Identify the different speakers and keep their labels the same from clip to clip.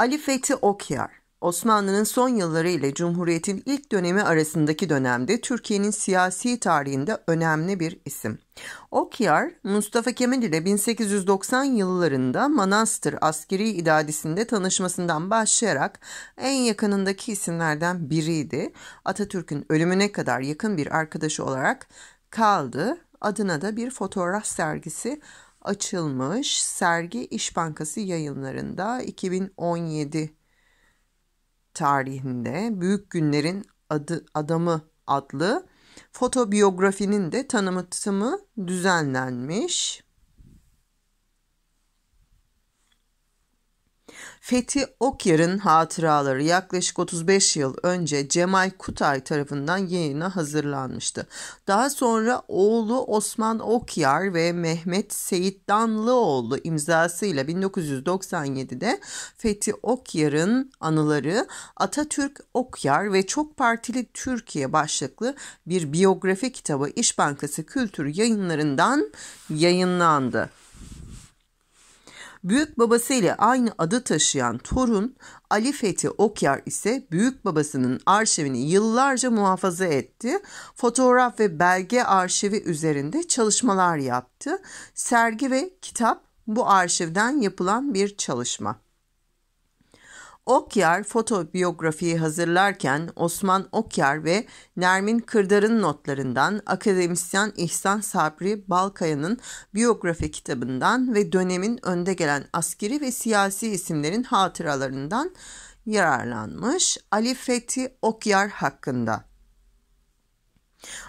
Speaker 1: Ali Fethi Okyar Osmanlı'nın son yılları ile Cumhuriyet'in ilk dönemi arasındaki dönemde Türkiye'nin siyasi tarihinde önemli bir isim. Okyar, Mustafa Kemal ile 1890 yıllarında Manastır Askeri İdadesi'nde tanışmasından başlayarak en yakınındaki isimlerden biriydi. Atatürk'ün ölümüne kadar yakın bir arkadaşı olarak kaldı. Adına da bir fotoğraf sergisi açılmış. Sergi İş Bankası yayınlarında 2017 tarihinde Büyük Günlerin Adı, Adamı adlı fotobiyografinin de tanıtımı düzenlenmiş. Fethi Okyar'ın hatıraları yaklaşık 35 yıl önce Cemal Kutay tarafından yayına hazırlanmıştı. Daha sonra oğlu Osman Okyar ve Mehmet Seyit Danlıoğlu imzasıyla 1997'de Fethi Okyar'ın anıları Atatürk Okyar ve Çok Partili Türkiye başlıklı bir biyografi kitabı İş Bankası Kültür Yayınları'ndan yayınlandı. Büyük babasıyla aynı adı taşıyan torun Ali Fethi Okyar ise büyük babasının arşivini yıllarca muhafaza etti. Fotoğraf ve belge arşivi üzerinde çalışmalar yaptı. Sergi ve kitap bu arşivden yapılan bir çalışma. Okyar fotobiyografiyi hazırlarken Osman Okyar ve Nermin Kırdar'ın notlarından, akademisyen İhsan Sabri Balkaya'nın biyografi kitabından ve dönemin önde gelen askeri ve siyasi isimlerin hatıralarından yararlanmış Ali Fethi Okyar hakkında.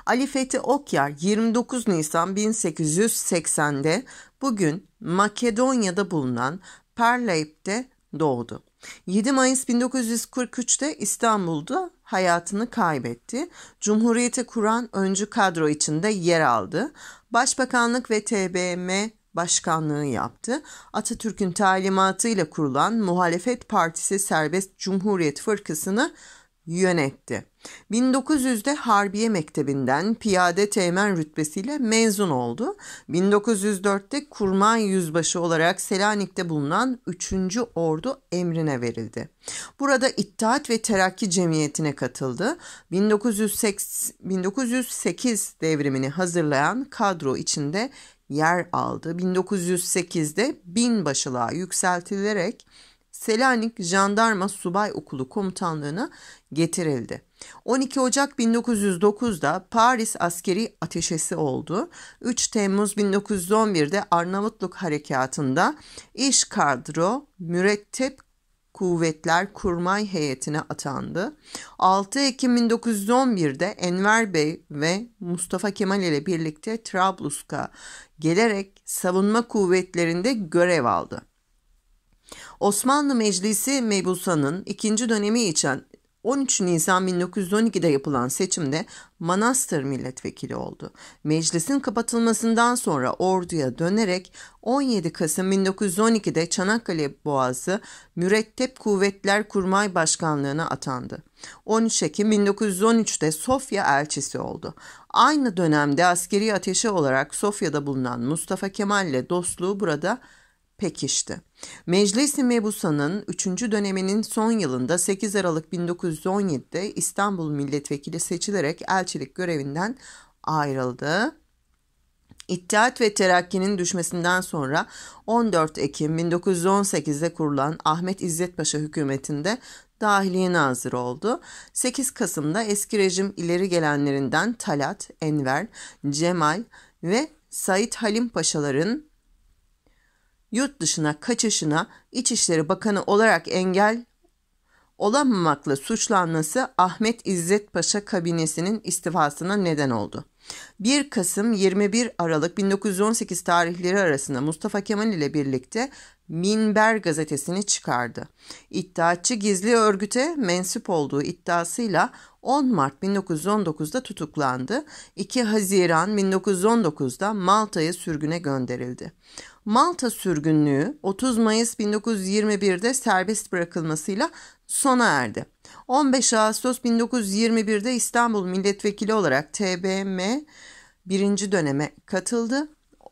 Speaker 1: Ali Fethi Okyar 29 Nisan 1880'de bugün Makedonya'da bulunan Perleip'te doğdu. 7 Mayıs 1943'te İstanbul'da hayatını kaybetti. Cumhuriyeti kuran öncü kadro içinde yer aldı. Başbakanlık ve TBMM başkanlığı yaptı. Atatürk'ün talimatıyla kurulan Muhalefet Partisi Serbest Cumhuriyet Fırkası'nı yönetti. 1900'de Harbiye Mektebi'nden piyade teğmen rütbesiyle mezun oldu. 1904'te kurmay yüzbaşı olarak Selanik'te bulunan 3. Ordu emrine verildi. Burada İttihat ve Terakki Cemiyeti'ne katıldı. 1908, 1908 devrimini hazırlayan kadro içinde yer aldı. 1908'de binbaşılığa yükseltilerek Selanik Jandarma Subay Okulu Komutanlığı'na getirildi. 12 Ocak 1909'da Paris askeri ateşesi oldu. 3 Temmuz 1911'de Arnavutluk Harekatı'nda iş kadro mürettep Kuvvetler Kurmay Heyeti'ne atandı. 6 Ekim 1911'de Enver Bey ve Mustafa Kemal ile birlikte Trablus'ka gelerek savunma kuvvetlerinde görev aldı. Osmanlı Meclisi mebusanın ikinci dönemi için 13 Nisan 1912'de yapılan seçimde Manastır milletvekili oldu. Meclisin kapatılmasından sonra orduya dönerek 17 Kasım 1912'de Çanakkale Boğazı Mürettep Kuvvetler Kurmay Başkanlığı'na atandı. 13 Ekim 1913'te Sofya elçisi oldu. Aynı dönemde askeri ateşe olarak Sofya'da bulunan Mustafa Kemal ile dostluğu burada pekişti. Meclis-i Mebusa'nın 3. döneminin son yılında 8 Aralık 1917'de İstanbul milletvekili seçilerek elçilik görevinden ayrıldı. İttihat ve Terakki'nin düşmesinden sonra 14 Ekim 1918'de kurulan Ahmet İzzet Paşa hükümetinde dahiliye nazırı oldu. 8 Kasım'da eski rejim ileri gelenlerinden Talat, Enver, Cemal ve Said Halim Paşaların yurt dışına kaçışına İçişleri Bakanı olarak engel olamamakla suçlanması Ahmet İzzet Paşa kabinesinin istifasına neden oldu. 1 Kasım 21 Aralık 1918 tarihleri arasında Mustafa Kemal ile birlikte Minber gazetesini çıkardı. İddiatçı gizli örgüte mensup olduğu iddiasıyla 10 Mart 1919'da tutuklandı. 2 Haziran 1919'da Malta'ya sürgüne gönderildi. Malta sürgünlüğü 30 Mayıs 1921'de serbest bırakılmasıyla sona erdi. 15 Ağustos 1921'de İstanbul Milletvekili olarak TBM birinci döneme katıldı.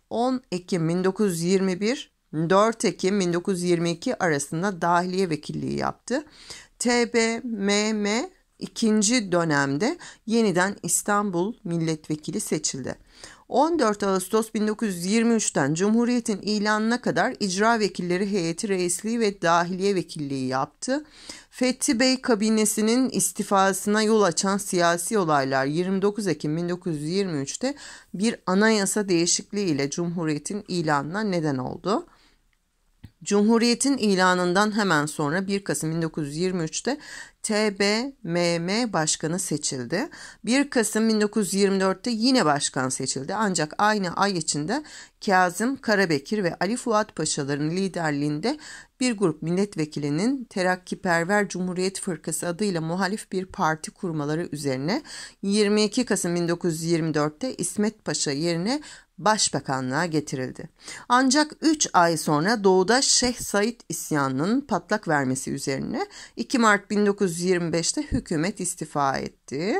Speaker 1: 10 Ekim 1921 4 Ekim 1922 arasında dahiliye vekilliği yaptı. TBMM ikinci dönemde yeniden İstanbul milletvekili seçildi. 14 Ağustos 1923'ten Cumhuriyet'in ilanına kadar icra vekilleri heyeti reisliği ve dahiliye vekilliği yaptı. Fethi Bey kabinesinin istifasına yol açan siyasi olaylar 29 Ekim 1923'te bir anayasa değişikliği ile Cumhuriyet'in ilanına neden oldu. Cumhuriyetin ilanından hemen sonra 1 Kasım 1923'te TBMM başkanı seçildi. 1 Kasım 1924'te yine başkan seçildi. Ancak aynı ay içinde Kazım Karabekir ve Ali Fuat Paşaların liderliğinde bir grup milletvekilinin Terakkiperver Cumhuriyet Fırkası adıyla muhalif bir parti kurmaları üzerine 22 Kasım 1924'te İsmet Paşa yerine başbakanlığa getirildi. Ancak 3 ay sonra doğuda Şeyh Said isyanının patlak vermesi üzerine 2 Mart 1924 1925'te hükümet istifa etti.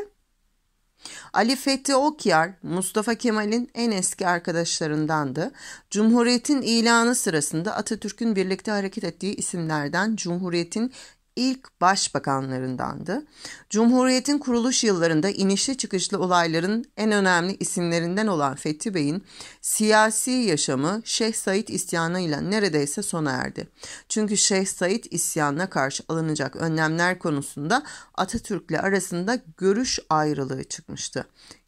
Speaker 1: Ali Fethi Okyar, Mustafa Kemal'in en eski arkadaşlarındandı. Cumhuriyetin ilanı sırasında Atatürk'ün birlikte hareket ettiği isimlerden Cumhuriyetin ilk başbakanlarındandı. Cumhuriyetin kuruluş yıllarında inişli çıkışlı olayların en önemli isimlerinden olan Fethi Bey'in siyasi yaşamı Şeyh Said isyanıyla neredeyse sona erdi. Çünkü Şeyh Said isyanına karşı alınacak önlemler konusunda Atatürk'le arasında görüş ayrılığı çıkmıştı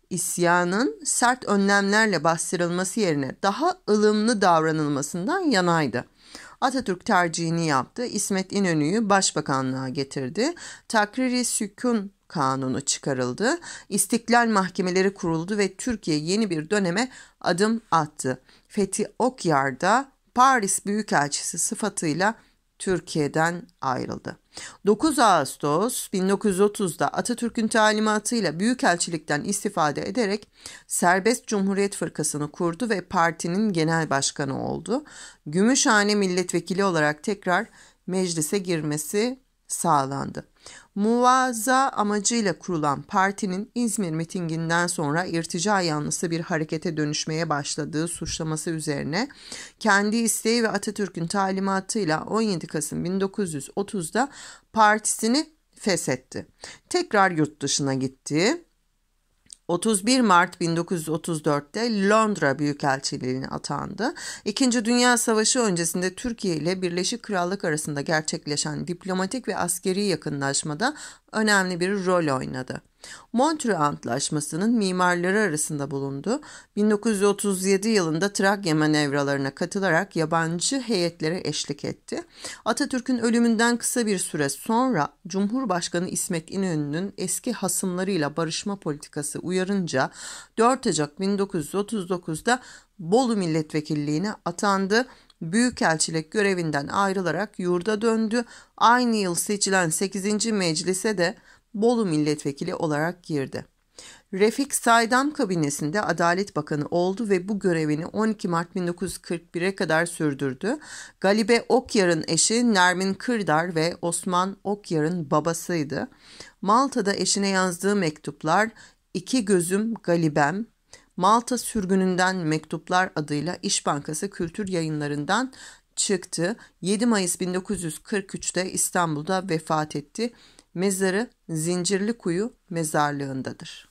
Speaker 1: İsyanın sert önlemlerle bastırılması yerine daha ılımlı davranılmasından yanaydı. Atatürk tercihini yaptı. İsmet İnönü'yü başbakanlığa getirdi. Takriri sükun kanunu çıkarıldı. İstiklal mahkemeleri kuruldu ve Türkiye yeni bir döneme adım attı. Fethi Okyarda, da Paris Büyükelçisi sıfatıyla Türkiye'den ayrıldı. 9 Ağustos 1930'da Atatürk'ün talimatıyla büyükelçilikten istifade ederek Serbest Cumhuriyet Fırkasını kurdu ve partinin genel başkanı oldu. Gümüşhane milletvekili olarak tekrar meclise girmesi sağlandı. Muvaza amacıyla kurulan partinin İzmir mitinginden sonra irtica yanlısı bir harekete dönüşmeye başladığı suçlaması üzerine kendi isteği ve Atatürk'ün talimatıyla 17 Kasım 1930'da partisini feshetti. Tekrar yurt dışına gitti 31 Mart 1934'te Londra Büyükelçiliğine atandı. İkinci Dünya Savaşı öncesinde Türkiye ile Birleşik Krallık arasında gerçekleşen diplomatik ve askeri yakınlaşmada önemli bir rol oynadı. Montreux Antlaşması'nın mimarları arasında bulundu. 1937 yılında Trakya manevralarına katılarak yabancı heyetlere eşlik etti. Atatürk'ün ölümünden kısa bir süre sonra Cumhurbaşkanı İsmet İnönü'nün eski hasımlarıyla barışma politikası uyarınca 4 Ocak 1939'da Bolu milletvekilliğine atandı büyükelçilik görevinden ayrılarak yurda döndü. Aynı yıl seçilen 8. meclise de Bolu milletvekili olarak girdi. Refik Saydam kabinesinde Adalet Bakanı oldu ve bu görevini 12 Mart 1941'e kadar sürdürdü. Galibe Okyar'ın eşi Nermin Kırdar ve Osman Okyar'ın babasıydı. Malta'da eşine yazdığı mektuplar "İki gözüm galibem, Malta sürgününden mektuplar adıyla İş Bankası Kültür Yayınları'ndan çıktı. 7 Mayıs 1943'te İstanbul'da vefat etti. Mezarı Kuyu mezarlığındadır.